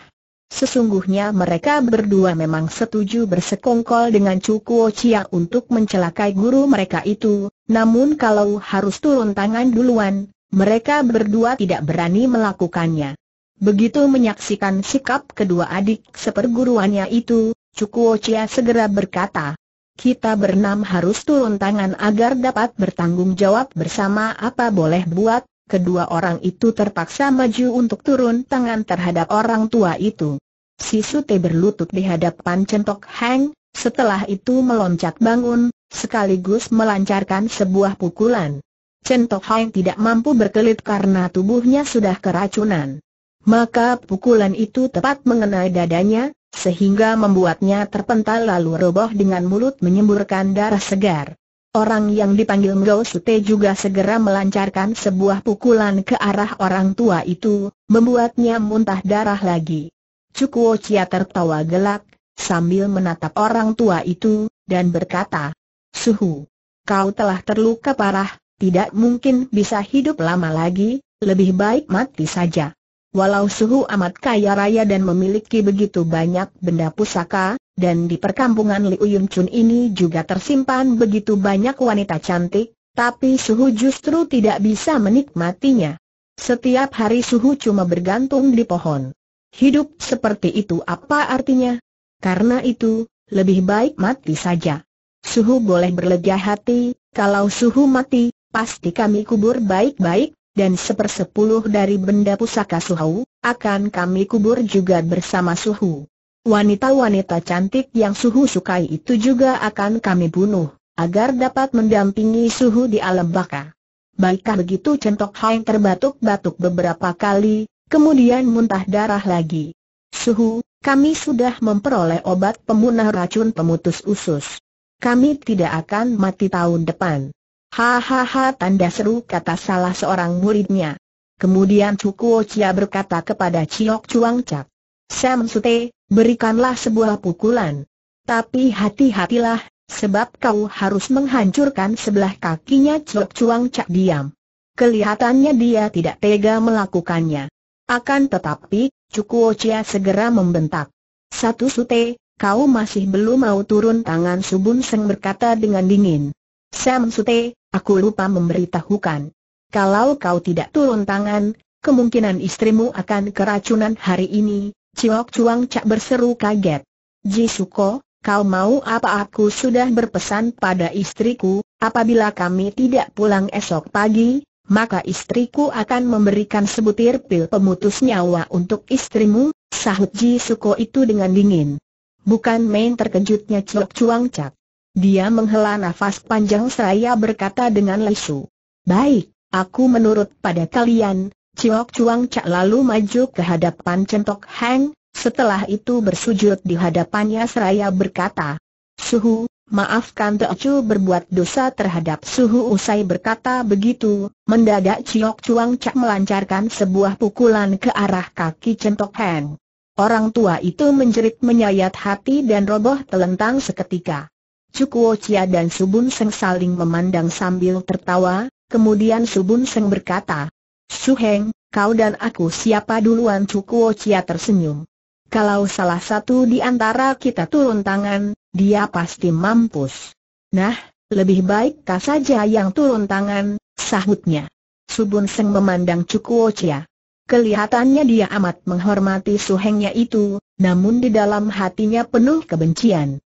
Sesungguhnya mereka berdua memang setuju bersekongkol dengan Cukuo Chia untuk mencelakai guru mereka itu, namun kalau harus turun tangan duluan, mereka berdua tidak berani melakukannya. Begitu menyaksikan sikap kedua adik seperguruannya itu, Cukuo Chia segera berkata, kita bernam harus turun tangan agar dapat bertanggung jawab bersama apa boleh buat, kedua orang itu terpaksa maju untuk turun tangan terhadap orang tua itu. Si Sute berlutut di hadapan Centok Hang, setelah itu meloncat bangun, sekaligus melancarkan sebuah pukulan. Centok Hang tidak mampu berkelit karena tubuhnya sudah keracunan. Maka pukulan itu tepat mengenai dadanya, sehingga membuatnya terpental lalu roboh dengan mulut menyemburkan darah segar. Orang yang dipanggil Ngo Sute juga segera melancarkan sebuah pukulan ke arah orang tua itu, membuatnya muntah darah lagi. Cukuo Chia tertawa gelak, sambil menatap orang tua itu, dan berkata, Suhu, kau telah terluka parah, tidak mungkin bisa hidup lama lagi, lebih baik mati saja. Walau suhu amat kaya raya dan memiliki begitu banyak benda pusaka, dan di perkampungan Liu Yun Chun ini juga tersimpan begitu banyak wanita cantik, tapi suhu justru tidak bisa menikmatinya. Setiap hari suhu cuma bergantung di pohon. Hidup seperti itu apa artinya? Karena itu, lebih baik mati saja. Suhu boleh berlega hati, kalau suhu mati, pasti kami kubur baik-baik, dan sepersepuluh dari benda pusaka Suhu, akan kami kubur juga bersama Suhu. Wanita-wanita cantik yang Suhu sukai itu juga akan kami bunuh, agar dapat mendampingi Suhu di alam baka. Baiklah begitu Centok Hang terbatuk-batuk beberapa kali, kemudian muntah darah lagi. Suhu, kami sudah memperoleh obat pemunah racun pemutus usus. Kami tidak akan mati tahun depan. Hahaha tanda seru kata salah seorang muridnya. Kemudian Cukuo Chia berkata kepada Chiok Chuang Chak. Sam Sute, berikanlah sebuah pukulan. Tapi hati-hatilah, sebab kau harus menghancurkan sebelah kakinya Chiok Chuang Chak diam. Kelihatannya dia tidak tega melakukannya. Akan tetapi, Cukuo Chia segera membentak. Satu Sute, kau masih belum mau turun tangan Subun Seng berkata dengan dingin. Sam Sute, Aku lupa memberitahukan. Kalau kau tidak turun tangan, kemungkinan istrimu akan keracunan hari ini, Ciok Cuang Cak berseru kaget. Jisuko, kau mau apa aku sudah berpesan pada istriku, apabila kami tidak pulang esok pagi, maka istriku akan memberikan sebutir pil pemutus nyawa untuk istrimu, sahut Ji Suko itu dengan dingin. Bukan main terkejutnya Ciok Cuang Cak. Dia menghela nafas panjang seraya berkata dengan lesu. Baik, aku menurut pada kalian, Ciok Cuang Cak lalu maju ke hadapan Centok Heng, setelah itu bersujud di hadapannya seraya berkata. Suhu, Maafkan Teocu berbuat dosa terhadap Suhu usai berkata begitu, mendadak Ciok Cuang Cak melancarkan sebuah pukulan ke arah kaki Centok Heng. Orang tua itu menjerit menyayat hati dan roboh telentang seketika. Cukuo Chia dan Subun Seng saling memandang sambil tertawa, kemudian Subun Seng berkata, "Su Heng, kau dan aku siapa duluan Cukuo Chia tersenyum. Kalau salah satu di antara kita turun tangan, dia pasti mampus. Nah, lebih baik kau saja yang turun tangan, sahutnya. Subun Seng memandang Cukuo Chia. Kelihatannya dia amat menghormati Su Hengnya itu, namun di dalam hatinya penuh kebencian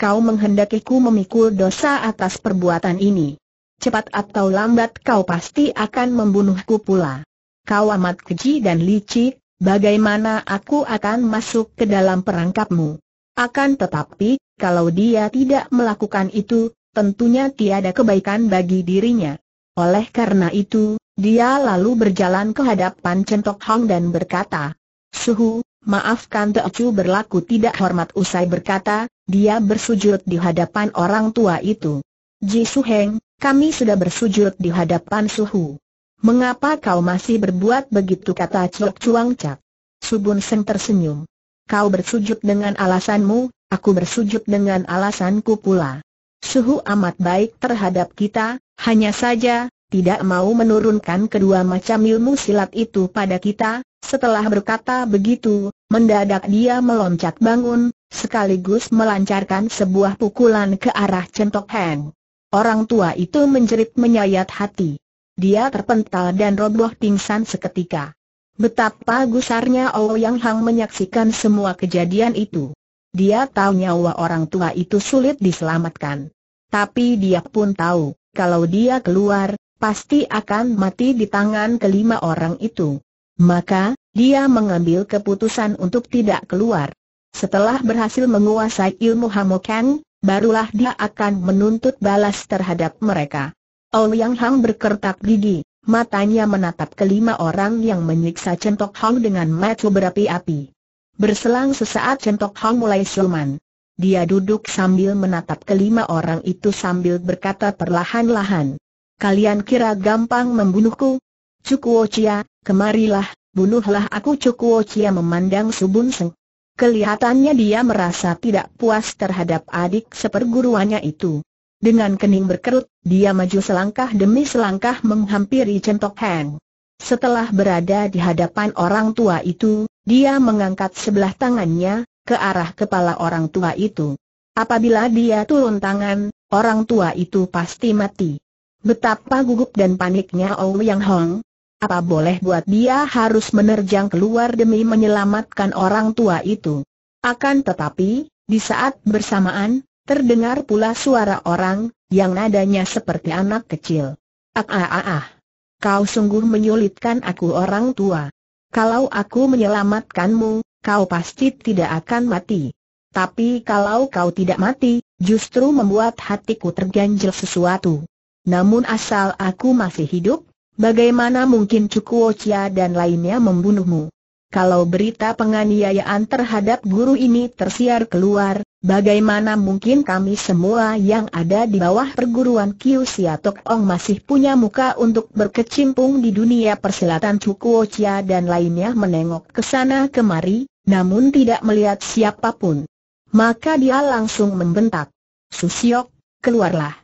kau menghendakiku memikul dosa atas perbuatan ini. Cepat atau lambat kau pasti akan membunuhku pula. Kau amat keji dan licik, bagaimana aku akan masuk ke dalam perangkapmu? Akan tetapi, kalau dia tidak melakukan itu, tentunya tiada kebaikan bagi dirinya. Oleh karena itu, dia lalu berjalan ke hadapan Centok Hong dan berkata, Suhu, maafkan Teocu berlaku tidak hormat usai berkata, dia bersujud di hadapan orang tua itu. Ji Su Heng, kami sudah bersujud di hadapan Suhu. Mengapa kau masih berbuat begitu kata Cok Chuang Cak? Subun Seng tersenyum. Kau bersujud dengan alasanmu, aku bersujud dengan alasanku pula. Suhu amat baik terhadap kita, hanya saja, tidak mau menurunkan kedua macam ilmu silat itu pada kita, setelah berkata begitu, mendadak dia meloncat bangun, sekaligus melancarkan sebuah pukulan ke arah Centok Heng. Orang tua itu menjerit menyayat hati. Dia terpental dan roboh pingsan seketika. Betapa gusarnya yang Hang menyaksikan semua kejadian itu. Dia tahu nyawa orang tua itu sulit diselamatkan. Tapi dia pun tahu, kalau dia keluar, pasti akan mati di tangan kelima orang itu. Maka, dia mengambil keputusan untuk tidak keluar. Setelah berhasil menguasai ilmu Hamokan, barulah dia akan menuntut balas terhadap mereka. Yang Hang berkertak gigi, matanya menatap kelima orang yang menyiksa Centok Hong dengan mata berapi-api. Berselang sesaat Centok Hong mulai siuman. Dia duduk sambil menatap kelima orang itu sambil berkata perlahan-lahan. Kalian kira gampang membunuhku? Cukuo Chia, kemarilah, bunuhlah aku Cukuo Chia memandang Subun Seng. Kelihatannya dia merasa tidak puas terhadap adik seperguruannya itu. Dengan kening berkerut, dia maju selangkah demi selangkah menghampiri Centok Heng. Setelah berada di hadapan orang tua itu, dia mengangkat sebelah tangannya ke arah kepala orang tua itu. Apabila dia turun tangan, orang tua itu pasti mati. Betapa gugup dan paniknya Ouyang Yang Hong, apa boleh buat dia harus menerjang keluar demi menyelamatkan orang tua itu. Akan tetapi, di saat bersamaan, terdengar pula suara orang, yang nadanya seperti anak kecil. Ah ah ah ah. Kau sungguh menyulitkan aku orang tua. Kalau aku menyelamatkanmu, kau pasti tidak akan mati. Tapi kalau kau tidak mati, justru membuat hatiku terganjil sesuatu. Namun asal aku masih hidup, Bagaimana mungkin Cukuo Chia dan lainnya membunuhmu? Kalau berita penganiayaan terhadap guru ini tersiar keluar, bagaimana mungkin kami semua yang ada di bawah perguruan Kiu Sia Tok Ong masih punya muka untuk berkecimpung di dunia persilatan Cukuo Chia dan lainnya menengok ke sana kemari, namun tidak melihat siapapun. Maka dia langsung membentak. Susiok, keluarlah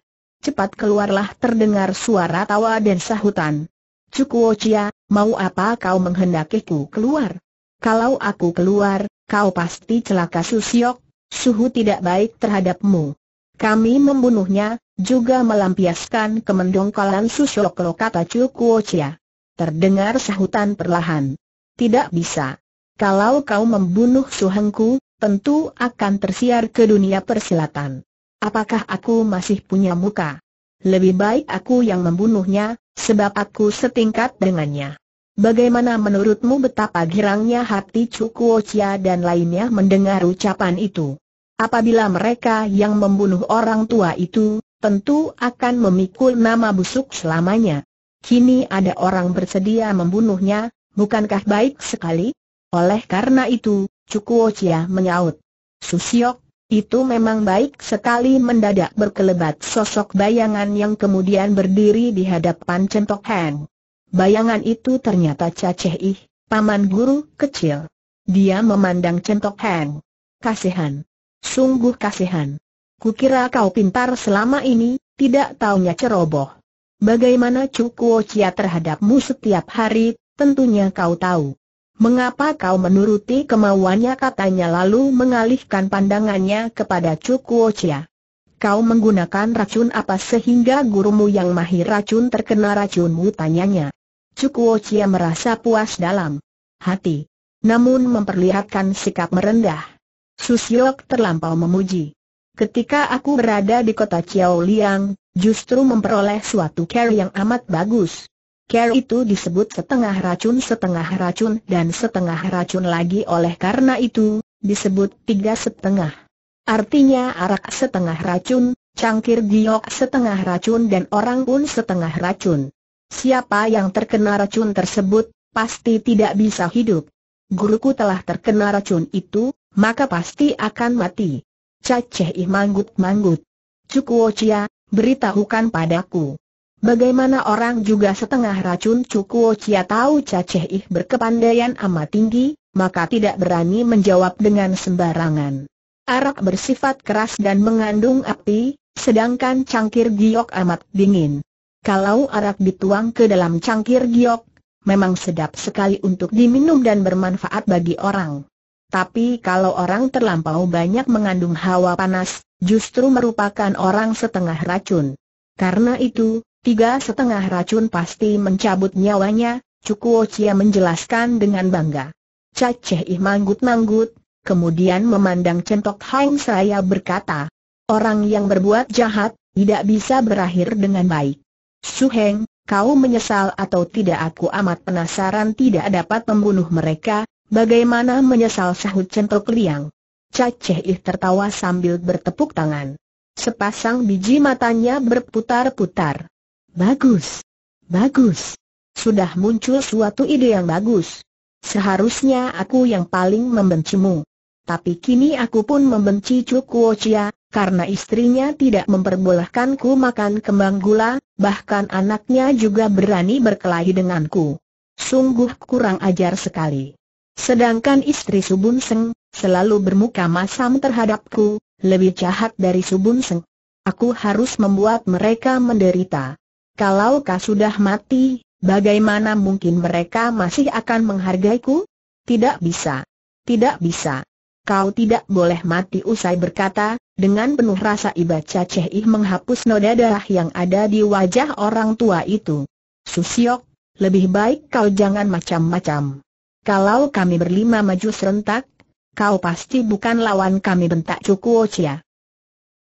cepat keluarlah terdengar suara tawa dan sahutan. Cukuo Chia, mau apa kau menghendakiku keluar? Kalau aku keluar, kau pasti celaka Susiok, suhu tidak baik terhadapmu. Kami membunuhnya, juga melampiaskan kemendongkalan Susiok kata Cukuo Chia. Terdengar sahutan perlahan. Tidak bisa. Kalau kau membunuh suhengku, tentu akan tersiar ke dunia persilatan. Apakah aku masih punya muka? Lebih baik aku yang membunuhnya, sebab aku setingkat dengannya. Bagaimana menurutmu betapa girangnya hati Cukuo Chia dan lainnya mendengar ucapan itu? Apabila mereka yang membunuh orang tua itu, tentu akan memikul nama busuk selamanya. Kini ada orang bersedia membunuhnya, bukankah baik sekali? Oleh karena itu, Cukuo Chia menyaut. Susiok, itu memang baik sekali mendadak berkelebat sosok bayangan yang kemudian berdiri di hadapan Centok Han. Bayangan itu ternyata Caceh Ih, paman guru kecil. Dia memandang Centok Han. Kasihan. Sungguh kasihan. Kukira kau pintar selama ini, tidak taunya ceroboh. Bagaimana Cukuo Cia terhadapmu setiap hari, tentunya kau tahu. Mengapa kau menuruti kemauannya katanya lalu mengalihkan pandangannya kepada Cukuo Chia. Kau menggunakan racun apa sehingga gurumu yang mahir racun terkena racunmu tanyanya. Cukuo Chia merasa puas dalam hati. Namun memperlihatkan sikap merendah. Susiok terlampau memuji. Ketika aku berada di kota Chiao Liang, justru memperoleh suatu care yang amat bagus. Care itu disebut setengah racun setengah racun dan setengah racun lagi oleh karena itu, disebut tiga setengah. Artinya arak setengah racun, cangkir giok setengah racun dan orang pun setengah racun. Siapa yang terkena racun tersebut, pasti tidak bisa hidup. Guruku telah terkena racun itu, maka pasti akan mati. Caceh ih manggut-manggut. Chia, beritahukan padaku. Bagaimana orang juga setengah racun Cukuo Chia tahu Caceh Ih berkepandaian amat tinggi, maka tidak berani menjawab dengan sembarangan. Arak bersifat keras dan mengandung api, sedangkan cangkir giok amat dingin. Kalau arak dituang ke dalam cangkir giok, memang sedap sekali untuk diminum dan bermanfaat bagi orang. Tapi kalau orang terlampau banyak mengandung hawa panas, justru merupakan orang setengah racun. Karena itu, Tiga setengah racun pasti mencabut nyawanya, Cukuo Chia menjelaskan dengan bangga. Caceh ih manggut-manggut, kemudian memandang centok Hang Saya berkata, Orang yang berbuat jahat, tidak bisa berakhir dengan baik. Suheng, kau menyesal atau tidak aku amat penasaran tidak dapat membunuh mereka, bagaimana menyesal sahut centok liang. Caceh ih tertawa sambil bertepuk tangan. Sepasang biji matanya berputar-putar. Bagus. Bagus. Sudah muncul suatu ide yang bagus. Seharusnya aku yang paling membencimu. Tapi kini aku pun membenci Cukuo Chia, karena istrinya tidak memperbolehkanku makan kembang gula, bahkan anaknya juga berani berkelahi denganku. Sungguh kurang ajar sekali. Sedangkan istri Subun Seng, selalu bermuka masam terhadapku, lebih jahat dari Subun Seng. Aku harus membuat mereka menderita kalau kau sudah mati, bagaimana mungkin mereka masih akan menghargaiku? Tidak bisa. Tidak bisa. Kau tidak boleh mati usai berkata, dengan penuh rasa iba Caceh Ih menghapus noda darah yang ada di wajah orang tua itu. Susiok, lebih baik kau jangan macam-macam. Kalau kami berlima maju serentak, kau pasti bukan lawan kami bentak Cukuocia.